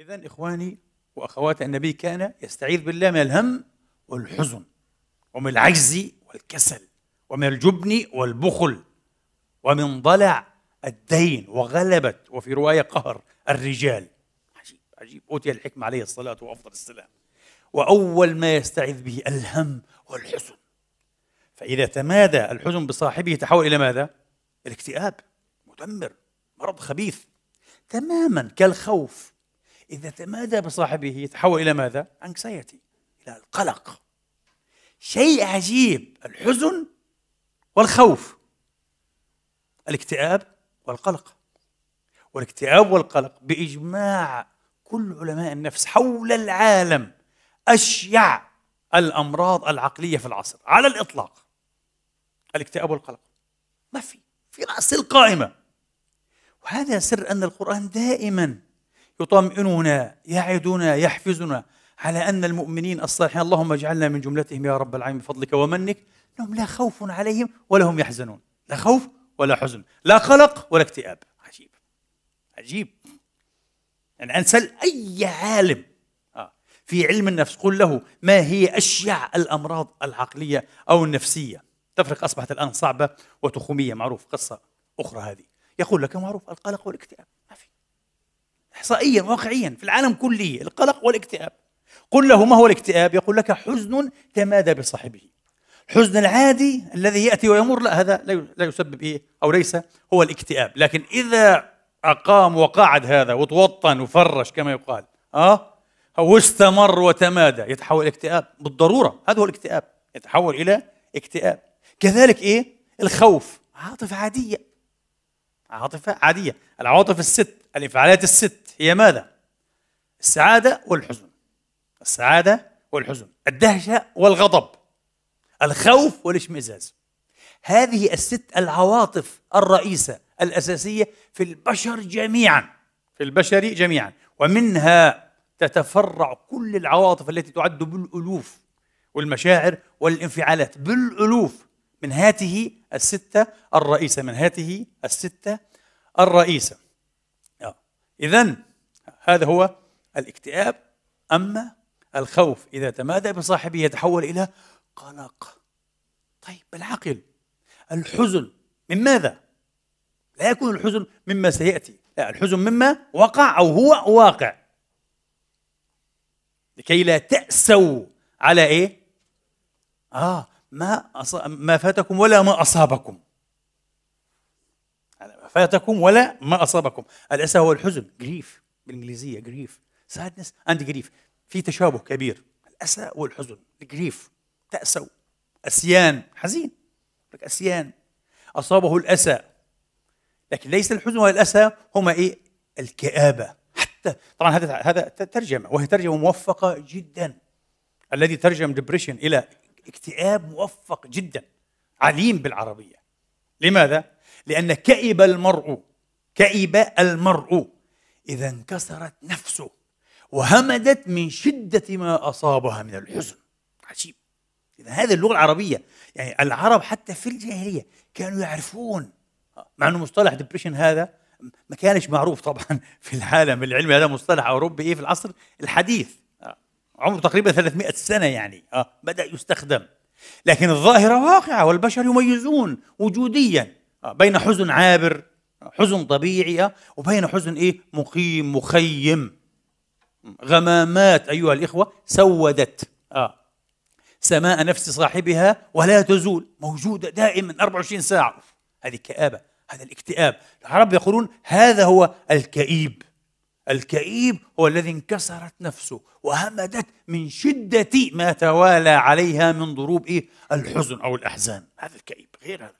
إذا إخواني وأخواتي النبي كان يستعيذ بالله من الهم والحزن ومن العجز والكسل ومن الجبن والبخل ومن ضلع الدين وغلبة وفي رواية قهر الرجال عجيب عجيب أوتي الحكمة عليه الصلاة وأفضل السلام وأول ما يستعيذ به الهم والحزن فإذا تمادى الحزن بصاحبه تحول إلى ماذا؟ الاكتئاب مدمر مرض خبيث تماما كالخوف إذا تمادى بصاحبه يتحول إلى ماذا؟ أنكسايتي إلى القلق شيء عجيب الحزن والخوف الاكتئاب والقلق والاكتئاب والقلق بإجماع كل علماء النفس حول العالم أشيع الأمراض العقلية في العصر على الإطلاق الاكتئاب والقلق ما في في رأس القائمة وهذا سر أن القرآن دائما يطمئننا يعدنا يحفزنا على أن المؤمنين الصالحين اللهم اجعلنا من جملتهم يا رب العالمين بفضلك ومنك أنهم لا خوف عليهم ولا هم يحزنون لا خوف ولا حزن لا قلق ولا اكتئاب عجيب عجيب يعني أن سل أي عالم آه. في علم النفس قل له ما هي أشيع الأمراض العقلية أو النفسية تفرق أصبحت الآن صعبة وتخومية معروف قصة أخرى هذه يقول لك معروف القلق والاكتئاب احصائيا واقعيا في العالم كله القلق والاكتئاب قل له ما هو الاكتئاب يقول لك حزن تمادى بصاحبه الحزن العادي الذي ياتي ويمر لا هذا لا يسبب ايه او ليس هو الاكتئاب لكن اذا اقام وقعد هذا وتوطن وفرش كما يقال اه واستمر وتمادى يتحول اكتئاب بالضروره هذا هو الاكتئاب يتحول الى اكتئاب كذلك ايه الخوف عاطفه عاديه عاطفه عاديه العواطف الست الانفعالات الست هي ماذا؟ السعادة والحزن السعادة والحزن الدهشة والغضب الخوف والاشمئزاز هذه الست العواطف الرئيسة الأساسية في البشر جميعا في البشر جميعا ومنها تتفرع كل العواطف التي تعد بالألوف والمشاعر والانفعالات بالألوف من هاته الستة الرئيسة من هاته الستة الرئيسة آه. إذا هذا هو الاكتئاب أما الخوف إذا تمادى بصاحبه يتحول إلى قلق طيب العقل الحزن من ماذا؟ لا يكون الحزن مما سيأتي لا الحزن مما وقع أو هو واقع لكي لا تأسوا على إيه؟ آه ما أص... ما فاتكم ولا ما أصابكم ما فاتكم ولا ما أصابكم الأسى هو الحزن جريف بالانجليزيه جريف سادنس اند جريف في تشابه كبير الاسى والحزن الجريف تاسوا اسيان حزين لك اسيان اصابه الاسى لكن ليس الحزن والاسى هما ايه الكابه حتى طبعا هذا هذا ترجمه وهي ترجمه موفقه جدا الذي ترجم ديبريشن الى اكتئاب موفق جدا عليم بالعربيه لماذا لان كئب المرء كئب المرء إذا انكسرت نفسه وهمدت من شدة ما أصابها من الحزن عجيب إذا هذه اللغة العربية يعني العرب حتى في الجاهلية كانوا يعرفون مع أنه مصطلح ديبريشن هذا ما كانش معروف طبعا في العالم العلمي هذا مصطلح أوروبي إيه في العصر الحديث عمره تقريبا 300 سنة يعني آه، بدأ يستخدم لكن الظاهرة واقعة والبشر يميزون وجوديا آه، بين حزن عابر حزن طبيعي آه. وبين حزن إيه مقيم مخيم غمامات أيها الإخوة سودت آه. سماء نفس صاحبها ولا تزول موجودة دائما 24 ساعة هذه كآبة هذا الاكتئاب العرب يقولون هذا هو الكئيب الكئيب هو الذي انكسرت نفسه وهمدت من شدة ما توالى عليها من ضروب إيه؟ الحزن أو الأحزان هذا الكئيب غير هذا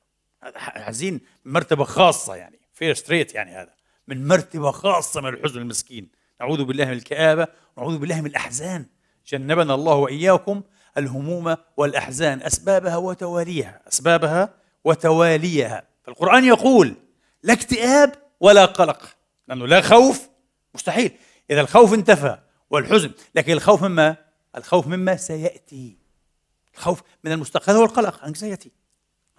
هذا حزين مرتبة خاصة يعني فير ستريت يعني هذا من مرتبة خاصة من الحزن المسكين نعوذ بالله من الكآبة نعوذ بالله من الأحزان جنبنا الله وإياكم الهموم والأحزان أسبابها وتواليها أسبابها وتواليها فالقرآن يقول لا اكتئاب ولا قلق لأنه لا خوف مستحيل إذا الخوف انتفى والحزن لكن الخوف مما الخوف مما سيأتي الخوف من المستقبل هو القلق أنك سيأتي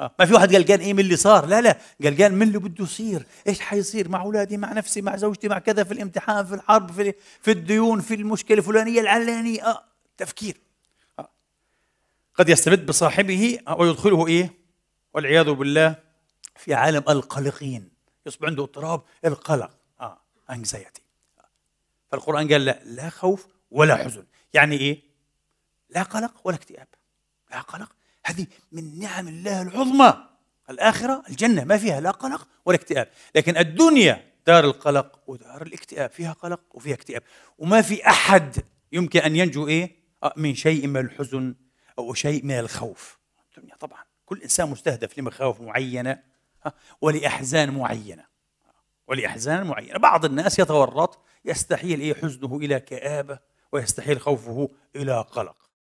آه. ما في واحد قلقان ايه من اللي صار لا لا قلقان من اللي بده يصير ايش حيصير مع اولادي مع نفسي مع زوجتي مع كذا في الامتحان في الحرب في في الديون في المشكله الفلانيه العلانيه آه. تفكير آه. قد يستبد بصاحبه آه، ويدخله ايه والعياذ بالله في عالم القلقين يصبح عنده اضطراب القلق اه انكزايتي آه. فالقران قال لا لا خوف ولا حزن يعني ايه لا قلق ولا اكتئاب لا قلق هذه من نعم الله العظمى الآخرة الجنة ما فيها لا قلق ولا اكتئاب لكن الدنيا دار القلق ودار الاكتئاب فيها قلق وفيها اكتئاب وما في أحد يمكن أن ينجو إيه من شيء من الحزن أو شيء من الخوف الدنيا طبعا كل إنسان مستهدف لمخاوف معينة ولأحزان معينة ولأحزان معينة بعض الناس يتورط يستحيل إيه حزنه إلى كآبة ويستحيل خوفه إلى قلق